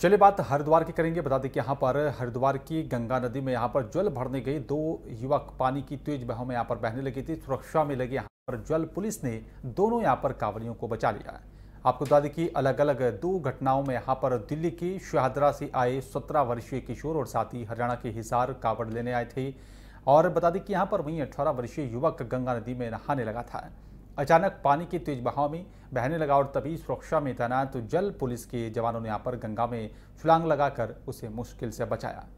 चलिए बात हरिद्वार की करेंगे बता दें कि यहाँ पर हरिद्वार की गंगा नदी में यहाँ पर जल भरने गई दो युवक पानी की तेज बहाव में यहाँ पर बहने लगी थी सुरक्षा में लगी यहाँ पर जल पुलिस ने दोनों यहाँ पर कांवड़ियों को बचा लिया है आपको बता दें कि अलग अलग दो घटनाओं में यहाँ पर दिल्ली की शहादरा से आए सत्रह वर्षीय किशोर और साथ ही हरियाणा के हिसार कांवड़ लेने आए थे और बता दें कि यहाँ पर वहीं अठारह वर्षीय युवक गंगा नदी में नहाने लगा था अचानक पानी के तेज बहाव में बहने लगा और तभी सुरक्षा में तैनात जल पुलिस के जवानों ने यहाँ पर गंगा में छलांग लगाकर उसे मुश्किल से बचाया